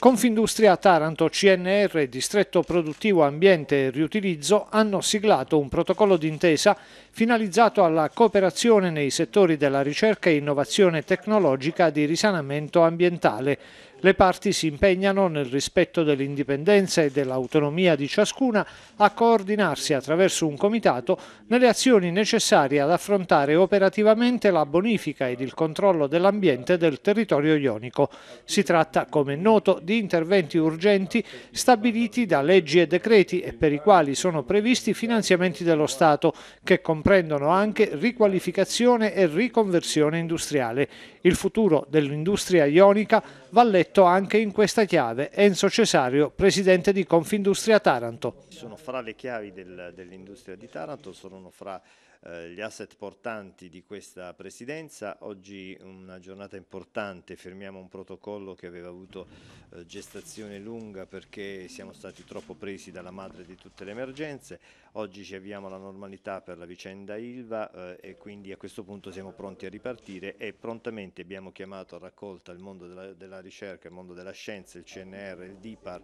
Confindustria Taranto, CNR, Distretto Produttivo Ambiente e Riutilizzo hanno siglato un protocollo d'intesa finalizzato alla cooperazione nei settori della ricerca e innovazione tecnologica di risanamento ambientale, le parti si impegnano, nel rispetto dell'indipendenza e dell'autonomia di ciascuna, a coordinarsi attraverso un comitato nelle azioni necessarie ad affrontare operativamente la bonifica ed il controllo dell'ambiente del territorio ionico. Si tratta, come noto, di interventi urgenti stabiliti da leggi e decreti e per i quali sono previsti finanziamenti dello Stato, che comprendono anche riqualificazione e riconversione industriale. Il futuro dell'industria ionica va letto detto anche in questa chiave Enzo Cesario, presidente di Confindustria Taranto. Sono fra le chiavi del, dell'industria di Taranto, sono fra eh, gli asset portanti di questa presidenza. Oggi una giornata importante, fermiamo un protocollo che aveva avuto eh, gestazione lunga perché siamo stati troppo presi dalla madre di tutte le emergenze. Oggi ci avviamo alla normalità per la vicenda Ilva eh, e quindi a questo punto siamo pronti a ripartire e prontamente abbiamo chiamato a raccolta il mondo della, della ricerca ricerca, il mondo della scienza, il CNR, il DIPAR,